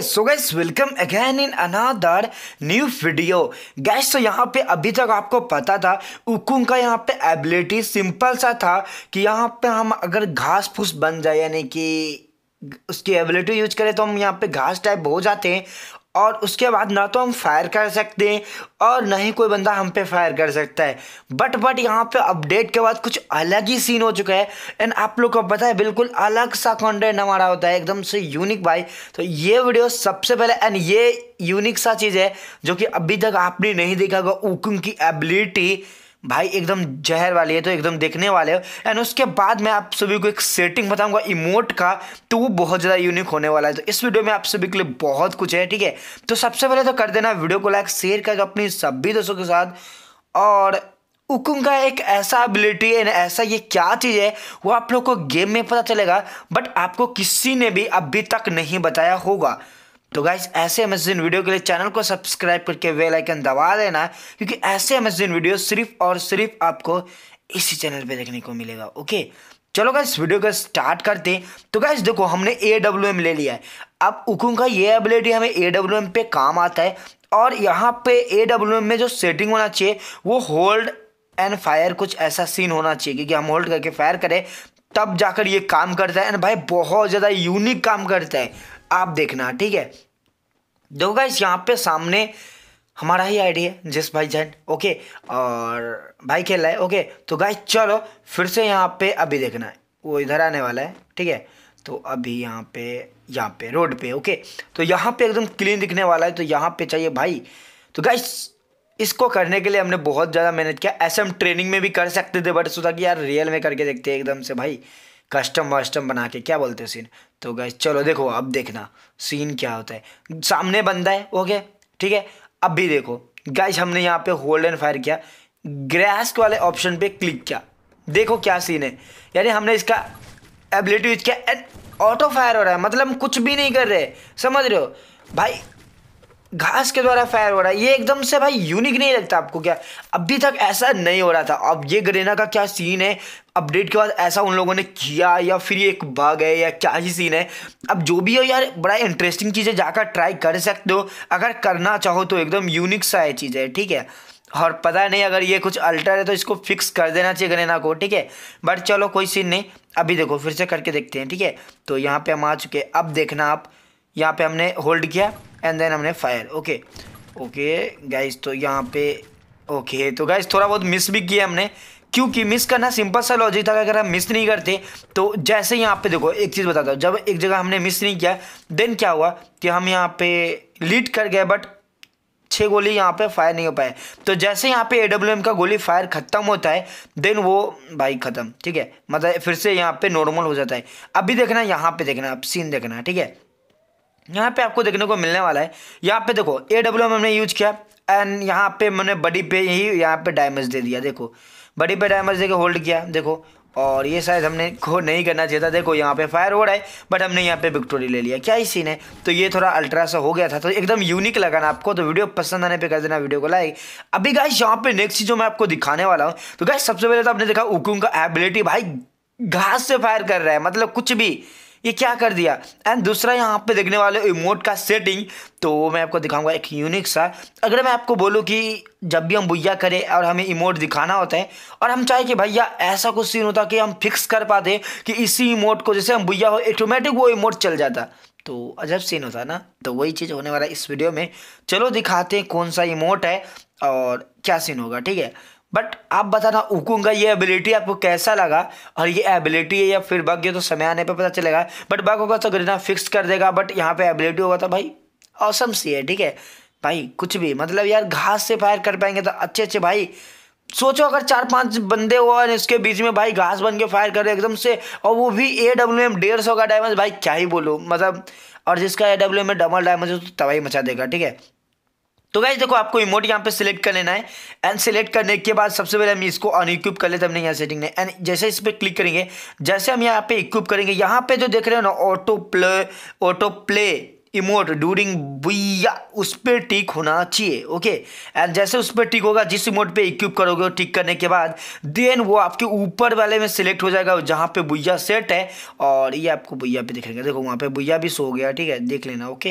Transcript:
so guys welcome again in another new video guys तो यहाँ पे अभी तक आपको पता था उकुंग का यहाँ पे एबिलिटी सिंपल सा था कि यहाँ पे हम अगर घास फूस बन जाए यानी कि उसकी एबिलिटी यूज करें तो हम यहाँ पे घास टाइप हो जाते हैं और उसके बाद ना तो हम फायर कर सकते हैं और ना ही कोई बंदा हम पे फायर कर सकता है बट बट यहाँ पे अपडेट के बाद कुछ अलग ही सीन हो चुका है एंड आप लोग को पता है बिल्कुल अलग सा कंटेंट हमारा होता है एकदम से यूनिक भाई तो ये वीडियो सबसे पहले एंड ये यूनिक सा चीज़ है जो कि अभी तक आपने नहीं देखा होगा ऊकुम की एबिलिटी भाई एकदम जहर वाली है तो एकदम देखने वाले हो एंड उसके बाद मैं आप सभी को एक सेटिंग बताऊंगा इमोट का तो वो बहुत ज़्यादा यूनिक होने वाला है तो इस वीडियो में आप सभी के लिए बहुत कुछ है ठीक है तो सबसे पहले तो कर देना वीडियो को लाइक शेयर करके अपनी सभी दोस्तों के साथ और उकुम का एक ऐसा एबिलिटी है ऐसा ये क्या चीज़ है वो आप लोग को गेम में पता चलेगा बट आपको किसी ने भी अभी तक नहीं बताया होगा तो गाइस ऐसे अमेजिन वीडियो के लिए चैनल को सब्सक्राइब करके बेल आइकन दबा देना क्योंकि ऐसे अमेजिन वीडियो सिर्फ और सिर्फ आपको इसी चैनल पे देखने को मिलेगा ओके चलो गाइस वीडियो का स्टार्ट करते हैं तो गाइस देखो हमने ए डब्ल्यू एम ले लिया है अब उकुम का ये एबिलिटी हमें ए डब्ल्यू एम पे काम आता है और यहाँ पे ए डब्ल्यू एम में जो सेटिंग होना चाहिए वो होल्ड एंड फायर कुछ ऐसा सीन होना चाहिए क्योंकि हम होल्ड करके फायर करें तब जाकर ये काम करता है एंड भाई बहुत ज़्यादा यूनिक काम करता है आप देखना ठीक है दो गाइस यहाँ पे सामने हमारा ही आईडी है जिस भाई जैन ओके और भाई खेल रहा है ओके तो गाइस चलो फिर से यहाँ पे अभी देखना है वो इधर आने वाला है ठीक है तो अभी यहाँ पे यहाँ पे रोड पे ओके तो यहाँ पे एकदम क्लीन दिखने वाला है तो यहाँ पे चाहिए भाई तो गाइस इसको करने के लिए हमने बहुत ज़्यादा मेहनत किया ऐसे हम ट्रेनिंग में भी कर सकते थे बट सोचा कि यार रियल में करके देखते हैं एकदम से भाई कस्टम वस्टम बना के क्या बोलते हैं सीन तो गए चलो देखो अब देखना सीन क्या होता है सामने बंदा है ओके ठीक है अब भी देखो गाइज हमने यहाँ पे होल्ड एंड फायर किया ग्रैस्क वाले ऑप्शन पे क्लिक किया देखो क्या सीन है यानी हमने इसका एबिलिटी यूज किया ऑटो फायर हो रहा है मतलब हम कुछ भी नहीं कर रहे समझ रहे हो भाई घास के द्वारा फायर हो रहा है ये एकदम से भाई यूनिक नहीं लगता आपको क्या अभी तक ऐसा नहीं हो रहा था अब ये ग्रेना का क्या सीन है अपडेट के बाद ऐसा उन लोगों ने किया या फिर ये एक बाग है या क्या ही सीन है अब जो भी हो यार बड़ा इंटरेस्टिंग चीज़ें जाकर ट्राई कर सकते हो अगर करना चाहो तो एकदम यूनिक सा है चीज़ है ठीक है और पता नहीं अगर ये कुछ अल्टर है तो इसको फिक्स कर देना चाहिए ग्रेना को ठीक है बट चलो कोई सीन नहीं अभी देखो फिर से करके देखते हैं ठीक है तो यहाँ पर हम आ चुके अब देखना आप यहाँ पे हमने होल्ड किया एंड देन हमने फायर ओके ओके गाइज तो यहाँ पे ओके तो गाइज थोड़ा बहुत मिस भी किया हमने क्योंकि मिस करना सिंपल सा लॉजिक था अगर हम मिस नहीं करते तो जैसे यहाँ पे देखो एक चीज़ बताता हूँ जब एक जगह हमने मिस नहीं किया देन क्या हुआ कि हम यहाँ पे लीड कर गए बट छः गोली यहाँ पे फायर नहीं हो पाए तो जैसे यहाँ पे ए का गोली फायर ख़त्म होता है देन वो भाई ख़त्म ठीक है मतलब फिर से यहाँ पे नॉर्मल हो जाता है अभी देखना यहाँ पे देखना अब सीन देखना ठीक है यहाँ पे आपको देखने को मिलने वाला है यहाँ पे देखो ए डब्ल्यू एम हमने यूज किया एंड यहाँ पे मैंने बडी पे ही यहाँ पे डैमेज दे दिया देखो बडी पे डैमेज देखो होल्ड किया देखो और ये शायद हमने को नहीं करना चाहिए था देखो यहाँ पे फायर हो रहा है बट हमने यहाँ पे विक्टोरी ले लिया क्या ही सीन है तो ये थोड़ा अल्ट्रा सा हो गया था तो एकदम यूनिक लगा ना आपको तो वीडियो पसंद आने पे कर देना वीडियो को लाइक अभी गाइस यहाँ पे नेक्स्ट चीज़ जो मैं आपको दिखाने वाला हूँ तो गाइस सबसे पहले तो आपने देखा उकुंग का एबिलिटी भाई घास से फायर कर रहा है मतलब कुछ भी ये क्या कर दिया एंड दूसरा यहाँ पे देखने वाले इमोट का सेटिंग तो मैं आपको दिखाऊंगा एक यूनिक सा अगर मैं आपको बोलूँ कि जब भी हम भुया करें और हमें इमोट दिखाना होता है और हम चाहे कि भैया ऐसा कुछ सीन होता कि हम फिक्स कर पाते कि इसी इमोट को जैसे हम भुया हो ऑटोमेटिक वो इमोट चल जाता तो अजब सीन होता ना तो वही चीज़ होने वाला इस वीडियो में चलो दिखाते हैं कौन सा इमोट है और क्या सीन होगा ठीक है बट आप बताना उकूंगा ये एबिलिटी आपको कैसा लगा और ये एबिलिटी है या फिर बग ये तो समय आने पर पता चलेगा बट बग होगा तो गरीना फिक्स कर देगा बट यहाँ पे एबिलिटी होगा तो भाई औसम सी है ठीक है भाई कुछ भी मतलब यार घास से फायर कर पाएंगे तो अच्छे अच्छे भाई सोचो अगर चार पांच बंदे हुआ और इसके बीच में भाई घास बन के फायर कर रहे एकदम से और वो भी ए डब्ल्यू एम डेढ़ सौ का डायमंड भाई क्या ही बोलो मतलब और जिसका A W M double diamond तो तबाही मचा देगा ठीक है तो गाइज देखो आपको इमोट यहाँ पे सिलेक्ट कर लेना है एंड सिलेक्ट करने के बाद सबसे पहले हम इसको अनइक्यूब कर लेते हैं हमने यहाँ सेटिंग में एंड जैसे इस पर क्लिक करेंगे जैसे हम यहाँ पे इक्विप करेंगे यहाँ पे जो देख रहे हो ना auto play auto play emote during बुया उस पर टिक होना चाहिए ओके एंड जैसे उस पर टिक होगा जिस इमोट पे इक्विप करोगे टिक करने के बाद देन वो आपके ऊपर वाले में सिलेक्ट हो जाएगा जहाँ पे बुया सेट है और ये आपको बुया पे दिखेगा देखो वहाँ पे बुया भी सो गया ठीक है देख लेना ओके